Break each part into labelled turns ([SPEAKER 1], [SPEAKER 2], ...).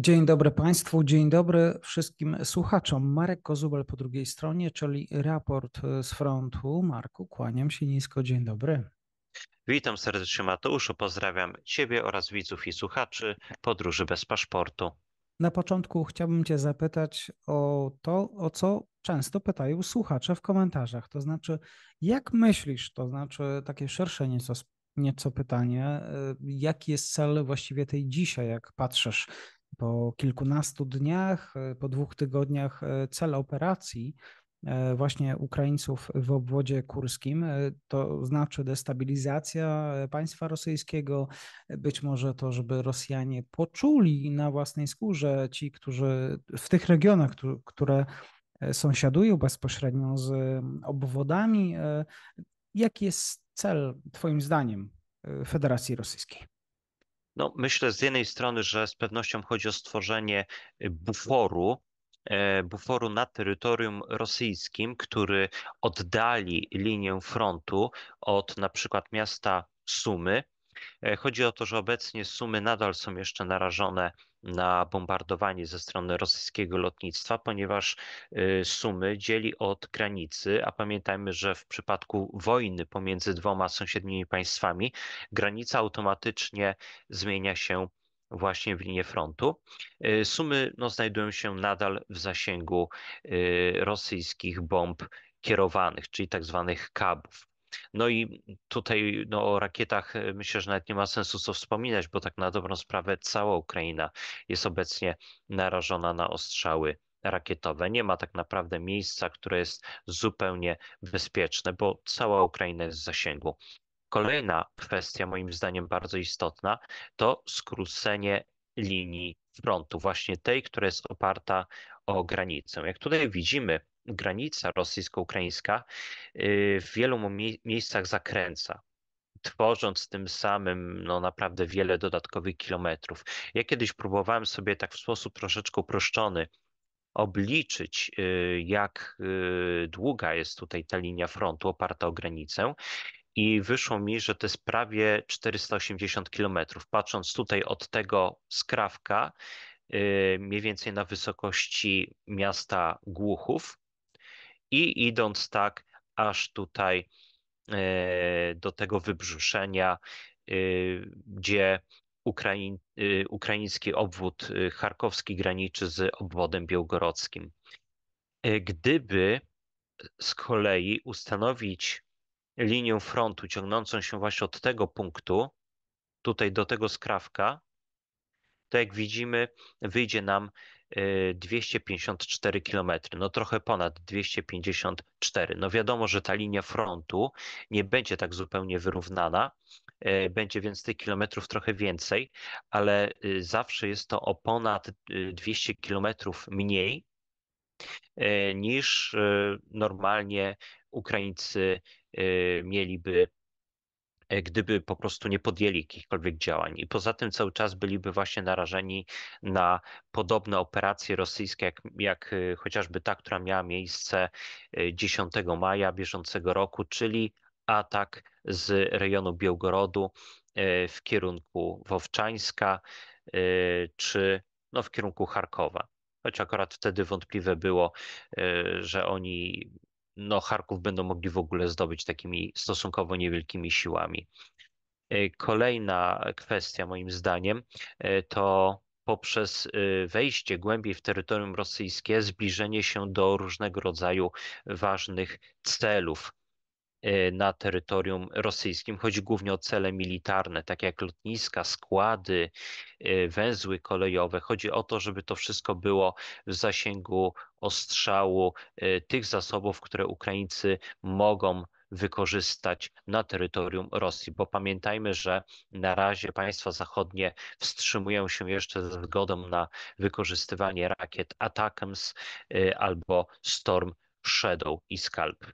[SPEAKER 1] Dzień dobry Państwu, dzień dobry wszystkim słuchaczom. Marek Kozubel po drugiej stronie, czyli raport e, z frontu. Marku, kłaniam się nisko, dzień dobry.
[SPEAKER 2] Witam serdecznie Mateuszu, pozdrawiam Ciebie oraz widzów i słuchaczy Podróży bez paszportu.
[SPEAKER 1] Na początku chciałbym Cię zapytać o to, o co często pytają słuchacze w komentarzach. To znaczy, jak myślisz, to znaczy takie szersze nieco, nieco pytanie, e, jaki jest cel właściwie tej dzisiaj, jak patrzysz po kilkunastu dniach, e, po dwóch tygodniach e, cel operacji e, właśnie Ukraińców w obwodzie kurskim, to znaczy destabilizacja państwa rosyjskiego, być może to, żeby Rosjanie poczuli na własnej skórze ci, którzy w tych regionach, które sąsiadują bezpośrednio z obwodami, jaki jest cel Twoim zdaniem Federacji Rosyjskiej?
[SPEAKER 2] No, myślę z jednej strony, że z pewnością chodzi o stworzenie e, buforu, e, buforu na terytorium rosyjskim, który oddali linię frontu od na przykład miasta Sumy, E, chodzi o to, że obecnie sumy nadal są jeszcze narażone na bombardowanie ze strony rosyjskiego lotnictwa, ponieważ y, sumy dzieli od granicy, a pamiętajmy, że w przypadku wojny pomiędzy dwoma sąsiednimi państwami granica automatycznie zmienia się właśnie w linię frontu. Y, sumy no, znajdują się nadal w zasięgu y, rosyjskich bomb kierowanych, czyli tak zwanych kabów. No i tutaj no, o rakietach e, myślę, że nawet nie ma sensu co wspominać, bo tak na dobrą sprawę cała Ukraina jest obecnie narażona na ostrzały rakietowe. Nie ma tak naprawdę miejsca, które jest zupełnie bezpieczne, bo cała Ukraina jest w zasięgu. Kolejna kwestia, moim zdaniem bardzo istotna, to skrócenie linii frontu, właśnie tej, która jest oparta o granicę. Jak tutaj widzimy, granica rosyjsko-ukraińska y, w wielu miejscach zakręca tworząc tym samym no, naprawdę wiele dodatkowych kilometrów. Ja kiedyś próbowałem sobie tak w sposób troszeczkę uproszczony obliczyć, y, jak y, długa jest tutaj ta linia frontu oparta o granicę. I wyszło mi, że to jest prawie 480 kilometrów. Patrząc tutaj od tego skrawka, mniej więcej na wysokości miasta Głuchów, i idąc tak aż tutaj e, do tego wybrzuszenia, e, gdzie e, ukraiński obwód charkowski graniczy z obwodem białgorodzkim. Gdyby z kolei ustanowić linię frontu ciągnącą się właśnie od tego punktu, tutaj do tego skrawka, to jak widzimy, wyjdzie nam 254 y, km, no trochę ponad 254. No wiadomo, że ta linia frontu nie będzie tak zupełnie wyrównana, y, będzie więc tych kilometrów trochę więcej, ale y, zawsze jest to o ponad 200 kilometrów mniej niż normalnie Ukraińcy mieliby E, gdyby po prostu nie podjęli jakichkolwiek działań. I poza tym cały czas byliby właśnie narażeni na podobne operacje rosyjskie, jak, jak e, chociażby ta, która miała miejsce 10 e, maja bieżącego roku, czyli atak z rejonu Białgorodu w kierunku Wowczańska czy no, w kierunku Charkowa. Choć akurat wtedy wątpliwe było, że oni no, Charków będą mogli w ogóle zdobyć takimi stosunkowo niewielkimi siłami. E, kolejna kwestia, moim zdaniem, e, to poprzez e, wejście głębiej w terytorium rosyjskie, zbliżenie się do różnego rodzaju ważnych celów na terytorium rosyjskim. Chodzi głównie o cele militarne, tak jak lotniska, składy, węzły kolejowe. Chodzi o to, żeby to wszystko było w zasięgu ostrzału y, tych zasobów, które Ukraińcy mogą wykorzystać na terytorium Rosji, bo pamiętajmy, że na razie państwa zachodnie wstrzymują się jeszcze ze zgodą na wykorzystywanie rakiet Atakams y, albo Storm Shadow i Scalp.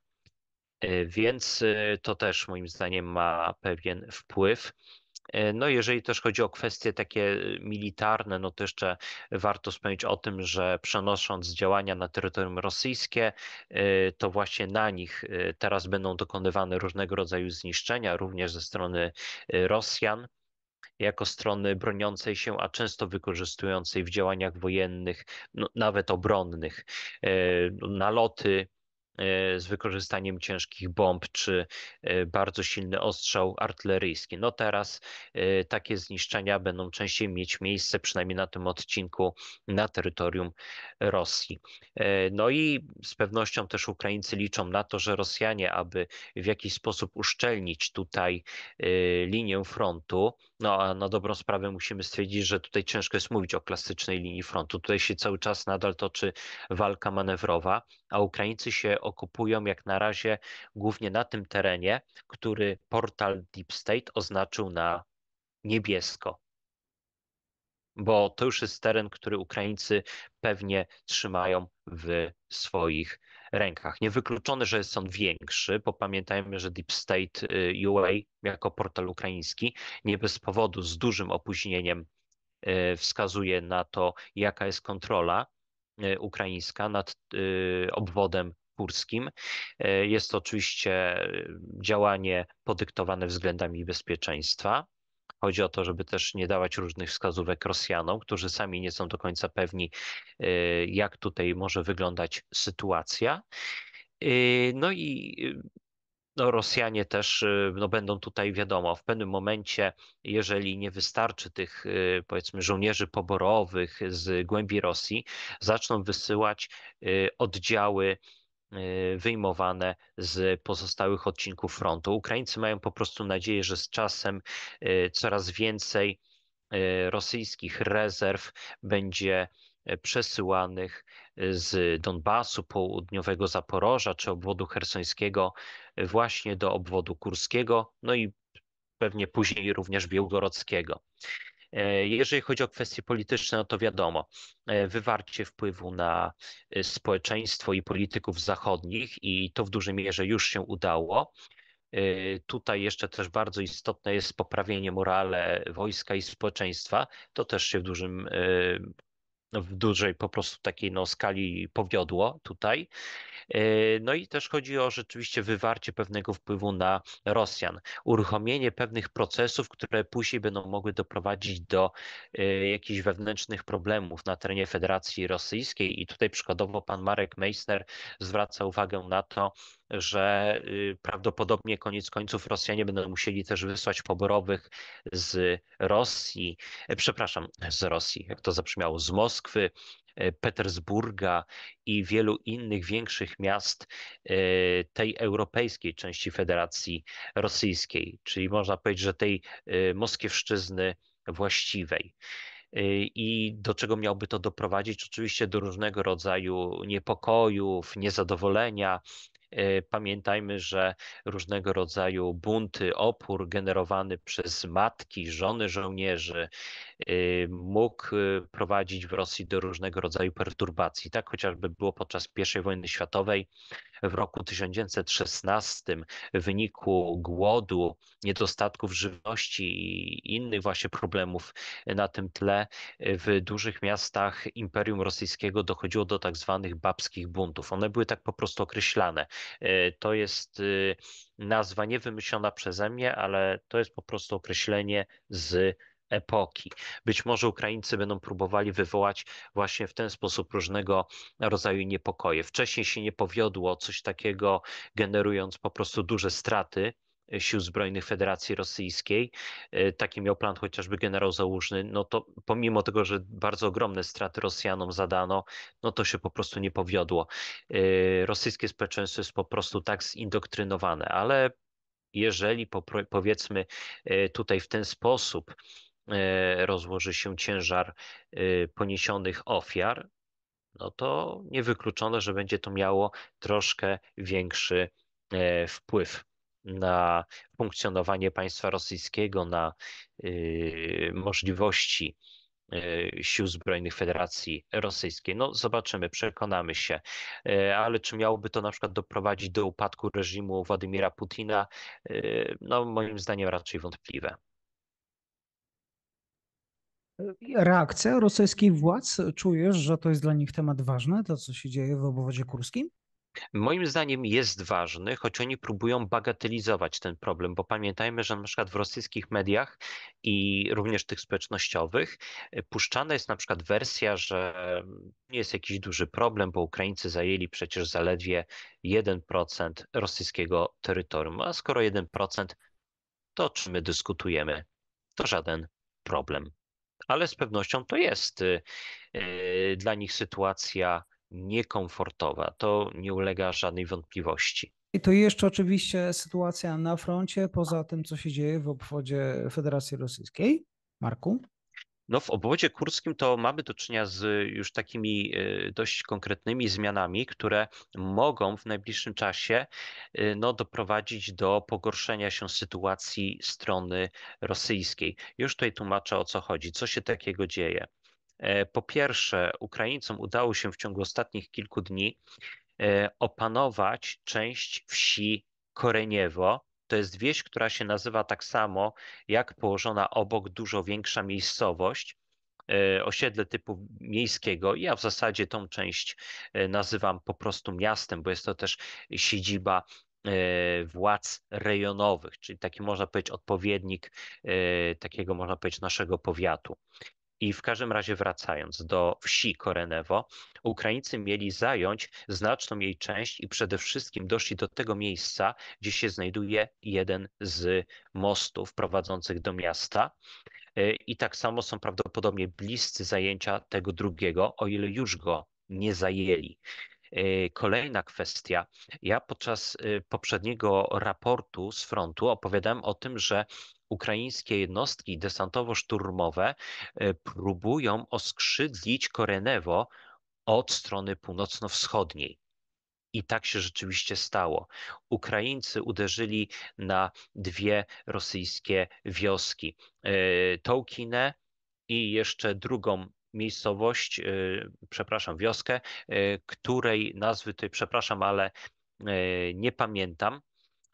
[SPEAKER 2] Y, więc to też moim zdaniem ma pewien wpływ. E, no, jeżeli też chodzi o kwestie takie y, militarne, no to jeszcze warto wspomnieć o tym, że przenosząc działania na terytorium rosyjskie, y, to właśnie na nich y, teraz będą dokonywane różnego rodzaju zniszczenia, również ze strony Rosjan jako strony broniącej się, a często wykorzystującej w działaniach wojennych, no, nawet obronnych, e, no, naloty E, z wykorzystaniem ciężkich bomb czy e, bardzo silny ostrzał artyleryjski. No teraz e, takie zniszczenia będą częściej mieć miejsce, przynajmniej na tym odcinku, na terytorium Rosji. No i z pewnością też Ukraińcy liczą na to, że Rosjanie, aby w jakiś sposób uszczelnić tutaj linię frontu, no a na dobrą sprawę musimy stwierdzić, że tutaj ciężko jest mówić o klasycznej linii frontu. Tutaj się cały czas nadal toczy walka manewrowa, a Ukraińcy się okupują jak na razie głównie na tym terenie, który portal Deep State oznaczył na niebiesko bo to już jest teren, który Ukraińcy pewnie trzymają w swoich rękach. Niewykluczone, że jest on większy, bo pamiętajmy, że Deep State y, UA jako portal ukraiński nie bez powodu z dużym opóźnieniem y, wskazuje na to, jaka jest kontrola y, ukraińska nad obwodem kurskim. Jest to oczywiście działanie podyktowane względami bezpieczeństwa. Chodzi o to, żeby też nie dawać różnych wskazówek Rosjanom, którzy sami nie są do końca pewni, y, jak tutaj może wyglądać sytuacja. Y, no i y, no Rosjanie też no będą tutaj wiadomo, w pewnym momencie, jeżeli nie wystarczy tych powiedzmy żołnierzy poborowych z głębi Rosji, zaczną wysyłać oddziały Y, wyjmowane z pozostałych odcinków frontu. Ukraińcy mają po prostu nadzieję, że z czasem y, coraz więcej y, rosyjskich rezerw będzie przesyłanych z Donbasu, południowego Zaporoża czy obwodu hersońskiego właśnie do obwodu kurskiego, no i pewnie później również białgorodzkiego. E, jeżeli chodzi o kwestie polityczne, no to wiadomo, e, wywarcie wpływu na e, społeczeństwo i polityków zachodnich i to w dużej mierze już się udało. Tutaj jeszcze też bardzo istotne jest poprawienie morale wojska i społeczeństwa. To też się w dużym w dużej po prostu takiej no, skali powiodło tutaj. E, no i też chodzi o rzeczywiście wywarcie pewnego wpływu na Rosjan, uruchomienie pewnych procesów, które później będą mogły doprowadzić do e, jakichś wewnętrznych problemów na terenie Federacji Rosyjskiej. I tutaj przykładowo pan Marek Meissner zwraca uwagę na to, że y, prawdopodobnie koniec końców Rosjanie będą musieli też wysłać poborowych z Rosji, e, przepraszam, z Rosji, jak to zabrzmiało, z Moskwy, e, Petersburga i wielu innych większych miast e, tej europejskiej części Federacji Rosyjskiej, czyli można powiedzieć, że tej moskiewszczyzny właściwej i do czego miałby to doprowadzić? Oczywiście do różnego rodzaju niepokojów, niezadowolenia, Y, pamiętajmy, że różnego rodzaju bunty, opór generowany przez matki, żony żołnierzy, Y, mógł y, prowadzić w Rosji do różnego rodzaju perturbacji. Tak chociażby było podczas I wojny światowej w roku 1916 w wyniku głodu, niedostatków żywności i innych właśnie problemów na tym tle w dużych miastach Imperium Rosyjskiego dochodziło do tak zwanych babskich buntów. One były tak po prostu określane. Y, to jest nazwa nie wymyślona przeze mnie, ale to jest po prostu określenie z epoki. Być może Ukraińcy będą próbowali wywołać właśnie w ten sposób różnego rodzaju niepokoje. Wcześniej się nie powiodło coś takiego, generując po prostu duże straty. E, sił Zbrojnych Federacji Rosyjskiej. E, taki miał plan chociażby generał Załużny. No to pomimo tego, że bardzo ogromne straty Rosjanom zadano, no to się po prostu nie powiodło. E, rosyjskie społeczeństwo jest po prostu tak zindoktrynowane, ale jeżeli powiedzmy tutaj w ten sposób E, rozłoży się ciężar e, poniesionych ofiar, no to niewykluczone, że będzie to miało troszkę większy e, wpływ na funkcjonowanie państwa rosyjskiego, na możliwości Sił Zbrojnych Federacji Rosyjskiej. No zobaczymy, przekonamy się. Ale czy miałoby to na przykład doprowadzić do upadku reżimu Władimira Putina? No moim zdaniem raczej wątpliwe.
[SPEAKER 1] Reakcja rosyjskich władz? Czujesz, że to jest dla nich temat ważny, to co się dzieje w obwodzie kurskim?
[SPEAKER 2] Moim zdaniem jest ważny, choć oni próbują bagatelizować ten problem, bo pamiętajmy, że na przykład w rosyjskich mediach i również tych społecznościowych e, puszczana jest na przykład wersja, że nie jest jakiś duży problem, bo Ukraińcy zajęli przecież zaledwie 1% rosyjskiego terytorium, a skoro 1%, to o czym my dyskutujemy? To żaden problem ale z pewnością to jest y, y, dla nich sytuacja niekomfortowa. To nie ulega żadnej wątpliwości.
[SPEAKER 1] I to jeszcze oczywiście sytuacja na froncie, poza tym, co się dzieje w obwodzie Federacji Rosyjskiej. Marku?
[SPEAKER 2] No w obwodzie kurskim to mamy do czynienia z y, już takimi y, dość konkretnymi zmianami, które mogą w najbliższym czasie y, no, doprowadzić do pogorszenia się sytuacji strony rosyjskiej. Już tutaj tłumaczę o co chodzi, co się takiego dzieje. E, po pierwsze, Ukraińcom udało się w ciągu ostatnich kilku dni e, opanować część wsi Koreniewo, to jest wieś, która się nazywa tak samo jak położona obok dużo większa miejscowość, e, osiedle typu miejskiego. Ja w zasadzie tą część e, nazywam po prostu miastem, bo jest to też siedziba e, władz rejonowych, czyli taki można powiedzieć odpowiednik takiego można powiedzieć naszego powiatu. I w każdym razie wracając do wsi Korenewo, Ukraińcy mieli zająć znaczną jej część i przede wszystkim doszli do tego miejsca, gdzie się znajduje jeden z mostów prowadzących do miasta. Y, I tak samo są prawdopodobnie bliscy zajęcia tego drugiego, o ile już go nie zajęli. Y, kolejna kwestia. Ja podczas y, poprzedniego raportu z frontu opowiadałem o tym, że ukraińskie jednostki desantowo-szturmowe e, próbują oskrzydlić Korenewo od strony północno-wschodniej. I tak się rzeczywiście stało. Ukraińcy uderzyli na dwie rosyjskie wioski: e, Tołkinę i jeszcze drugą miejscowość, e, przepraszam, wioskę, której nazwy tutaj, przepraszam, ale nie pamiętam.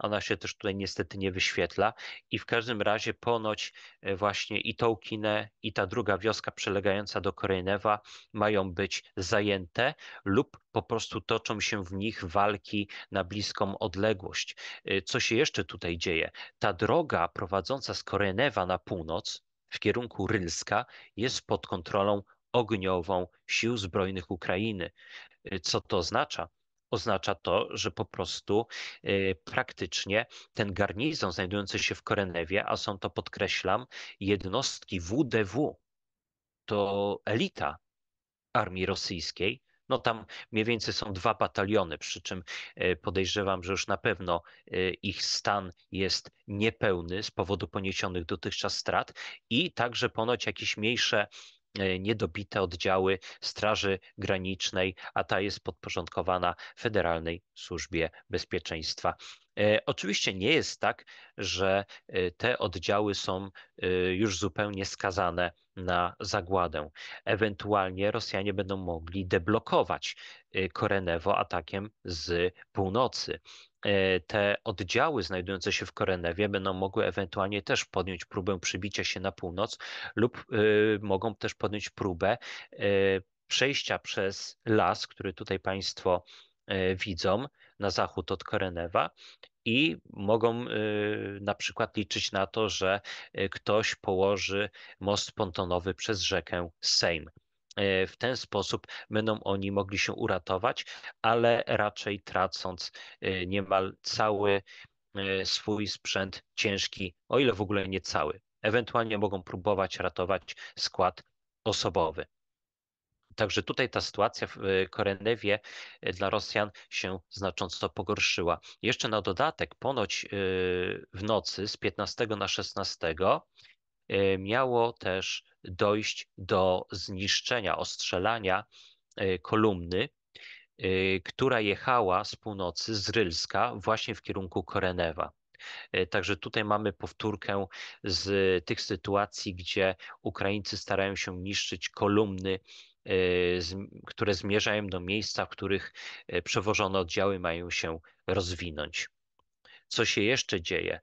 [SPEAKER 2] Ona się też tutaj niestety nie wyświetla. I w każdym razie ponoć e, właśnie i Tołkinę, i ta druga wioska przelegająca do Korynewa mają być zajęte lub po prostu toczą się w nich walki na bliską odległość. E, co się jeszcze tutaj dzieje? Ta droga prowadząca z Korynewa na północ w kierunku Rylska jest pod kontrolą ogniową sił zbrojnych Ukrainy. E, co to oznacza? oznacza to, że po prostu e, praktycznie ten garnizon znajdujący się w Korenewie, a są to podkreślam jednostki WDW, to elita armii rosyjskiej, no tam mniej więcej są dwa bataliony, przy czym e, podejrzewam, że już na pewno e, ich stan jest niepełny z powodu poniesionych dotychczas strat i także ponoć jakieś mniejsze E, niedobite oddziały Straży Granicznej, a ta jest podporządkowana Federalnej Służbie Bezpieczeństwa. E, oczywiście nie jest tak, że e, te oddziały są już zupełnie skazane na zagładę. Ewentualnie Rosjanie będą mogli deblokować Korenewo atakiem z północy. E, te oddziały znajdujące się w Korenewie będą mogły ewentualnie też podjąć próbę przybicia się na północ lub y, mogą też podjąć próbę y, przejścia przez las, który tutaj Państwo y, widzą na zachód od Korenewa i mogą na przykład liczyć na to, że ktoś położy most pontonowy przez rzekę Sejm. E, w ten sposób będą oni mogli się uratować, ale raczej tracąc e, niemal cały e, swój sprzęt ciężki, o ile w ogóle nie cały. Ewentualnie mogą próbować ratować skład osobowy. Także tutaj ta sytuacja w Korenewie dla Rosjan się znacząco pogorszyła. Jeszcze na dodatek, ponoć w nocy z 15 na 16 miało też dojść do zniszczenia, ostrzelania e, kolumny, e, która jechała z północy, z Rylska, właśnie w kierunku Korenewa. E, także tutaj mamy powtórkę z tych sytuacji, gdzie Ukraińcy starają się niszczyć kolumny, które zmierzają do miejsca, w których przewożone oddziały mają się rozwinąć. Co się jeszcze dzieje?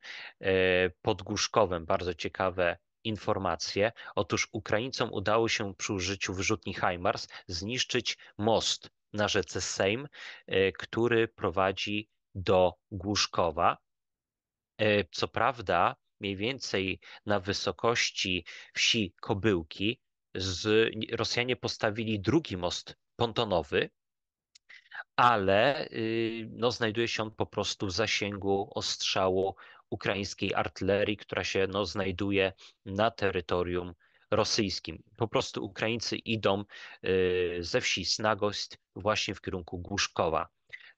[SPEAKER 2] Pod Głuszkowem bardzo ciekawe informację. Otóż Ukraińcom udało się przy użyciu wyrzutni HIMARS zniszczyć most na rzece Sejm, e, który prowadzi do Głuszkowa. E, co prawda, mniej więcej na wysokości wsi Kobyłki, z, Rosjanie postawili drugi most pontonowy, ale y, no, znajduje się on po prostu w zasięgu ostrzału ukraińskiej artylerii, która się no, znajduje na terytorium rosyjskim. Po prostu Ukraińcy idą y, ze wsi Snagost właśnie w kierunku Głuszkowa.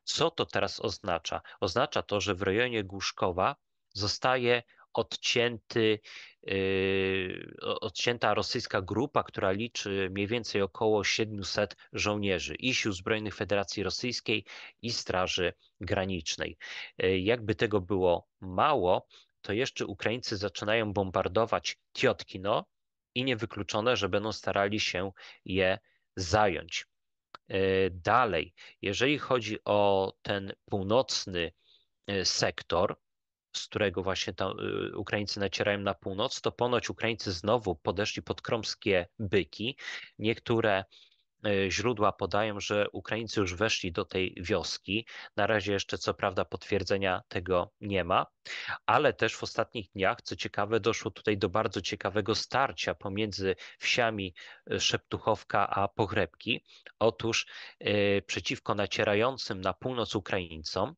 [SPEAKER 2] Co to teraz oznacza? Oznacza to, że w rejonie Głuszkowa zostaje odcięty, yy, odcięta rosyjska grupa, która liczy mniej więcej około 700 żołnierzy i Sił Zbrojnych Federacji Rosyjskiej i Straży Granicznej. Yy, jakby tego było mało, to jeszcze Ukraińcy zaczynają bombardować Tiotkino i niewykluczone, że będą starali się je zająć. Yy, dalej, jeżeli chodzi o ten północny sektor, z którego właśnie tam y, Ukraińcy nacierają na północ, to ponoć Ukraińcy znowu podeszli pod kromskie byki. Niektóre y, źródła podają, że Ukraińcy już weszli do tej wioski. Na razie jeszcze, co prawda, potwierdzenia tego nie ma, ale też w ostatnich dniach, co ciekawe, doszło tutaj do bardzo ciekawego starcia pomiędzy wsiami y, Szeptuchowka a Pogrebki. Otóż yy, przeciwko nacierającym na północ Ukraińcom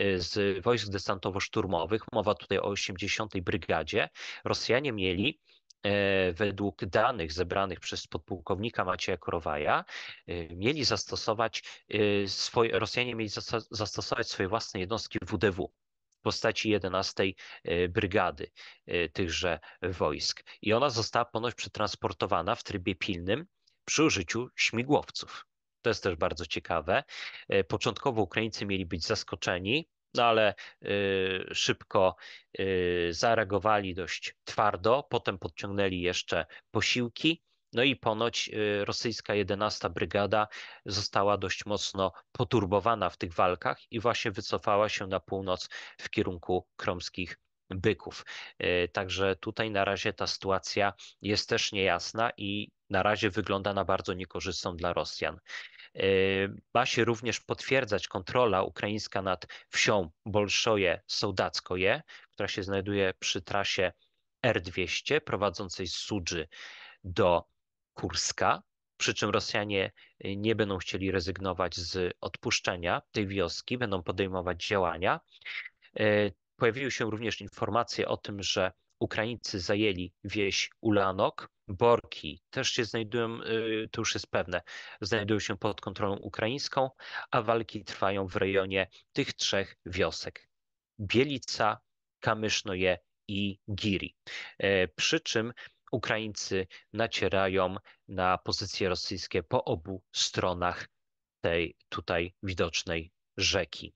[SPEAKER 2] Y, z wojsk desantowo-szturmowych, mowa tutaj o 80. Brygadzie, Rosjanie mieli e, według danych zebranych przez podpułkownika Macieja Korowaja, y, mieli zastosować y, swoje, Rosjanie mieli zastosować swoje własne jednostki WDW w postaci 11 e, brygady e, tychże wojsk. I ona została ponoć przetransportowana w trybie pilnym przy użyciu śmigłowców. To jest też bardzo ciekawe. E, początkowo Ukraińcy mieli być zaskoczeni, no ale e, szybko e, zareagowali dość twardo, potem podciągnęli jeszcze posiłki. No i ponoć rosyjska 11 Brygada została dość mocno poturbowana w tych walkach i właśnie wycofała się na północ w kierunku kromskich byków. Także tutaj na razie ta sytuacja jest też niejasna i na razie wygląda na bardzo niekorzystną dla Rosjan. Yy, ma się również potwierdzać kontrola ukraińska nad wsią Bolszoje Sołdackoje, która się znajduje przy trasie R200 prowadzącej z Sudży do Kurska, przy czym Rosjanie yy, nie będą chcieli rezygnować z odpuszczenia tej wioski, będą podejmować działania. Yy, pojawiły się również informacje o tym, że Ukraińcy zajęli wieś Ulanok, Borki też się znajdują, y, to już jest pewne, znajdują się pod kontrolą ukraińską, a walki trwają w rejonie tych trzech wiosek. Bielica, Kamysznoje i Giri. E, przy czym Ukraińcy nacierają na pozycje rosyjskie po obu stronach tej tutaj widocznej rzeki.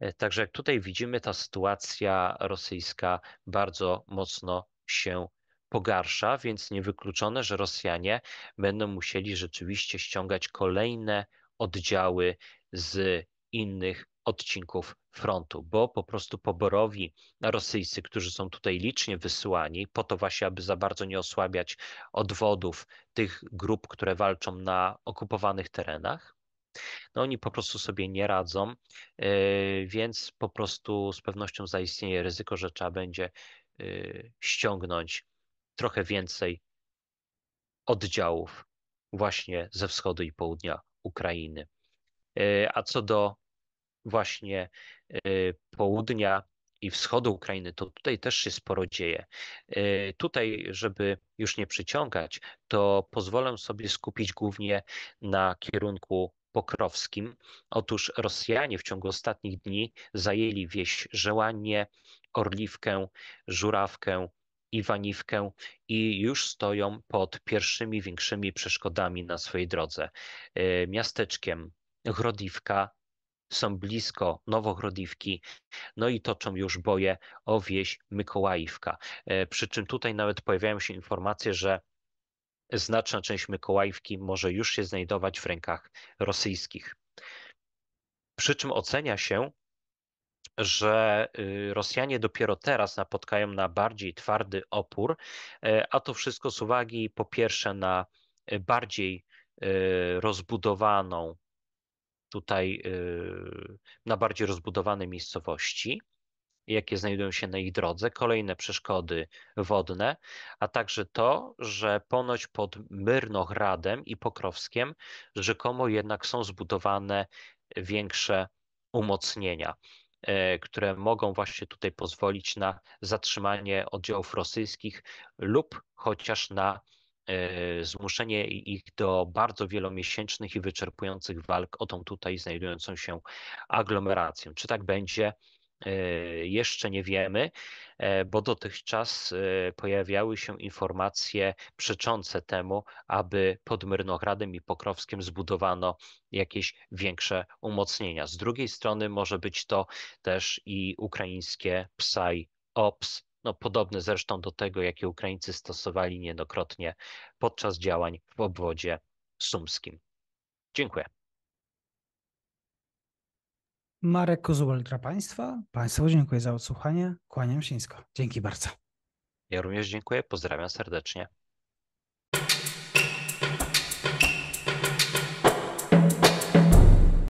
[SPEAKER 2] E, także jak tutaj widzimy, ta sytuacja rosyjska bardzo mocno się pogarsza, więc niewykluczone, że Rosjanie będą musieli rzeczywiście ściągać kolejne oddziały z innych odcinków frontu, bo po prostu poborowi rosyjscy, którzy są tutaj licznie wysyłani, po to właśnie, aby za bardzo nie osłabiać odwodów tych grup, które walczą na okupowanych terenach, no oni po prostu sobie nie radzą, y, więc po prostu z pewnością zaistnieje ryzyko, że trzeba będzie y, ściągnąć trochę więcej oddziałów właśnie ze wschodu i południa Ukrainy. Y, a co do właśnie południa i wschodu Ukrainy, to tutaj też się sporo dzieje. Tutaj, żeby już nie przyciągać, to pozwolę sobie skupić głównie na kierunku pokrowskim. Otóż Rosjanie w ciągu ostatnich dni zajęli wieś Żelanie, Orliwkę, Żurawkę, Iwaniwkę i już stoją pod pierwszymi większymi przeszkodami na swojej drodze. E, miasteczkiem Grodiwka są blisko Nowogrodziwki, no i toczą już boje o wieś Mykołajówka. E, przy czym tutaj nawet pojawiają się informacje, że znaczna część Mykołajwki może już się znajdować w rękach rosyjskich. Przy czym ocenia się, że y, Rosjanie dopiero teraz napotkają na bardziej twardy opór, e, a to wszystko z uwagi po pierwsze na e, bardziej e, rozbudowaną tutaj, na bardziej rozbudowane miejscowości, jakie znajdują się na ich drodze, kolejne przeszkody wodne, a także to, że ponoć pod Myrnochradem i Pokrowskiem rzekomo jednak są zbudowane większe umocnienia, e, które mogą właśnie tutaj pozwolić na zatrzymanie oddziałów rosyjskich lub chociaż na e, zmuszenie ich do bardzo wielomiesięcznych i wyczerpujących walk o tą tutaj znajdującą się aglomerację. Czy tak będzie, E, jeszcze nie wiemy, e, bo dotychczas e, pojawiały się informacje przeczące temu, aby pod Myrnogradem i Pokrowskiem zbudowano jakieś większe umocnienia. Z drugiej strony może być to też i ukraińskie PSY-OPS, no podobne zresztą do tego, jakie Ukraińcy stosowali niejednokrotnie podczas działań w obwodzie sumskim. Dziękuję.
[SPEAKER 1] Marek Kozubel dla Państwa. Państwu dziękuję za odsłuchanie. Kłaniam się nisko. Dzięki bardzo.
[SPEAKER 2] Ja również dziękuję. Pozdrawiam serdecznie.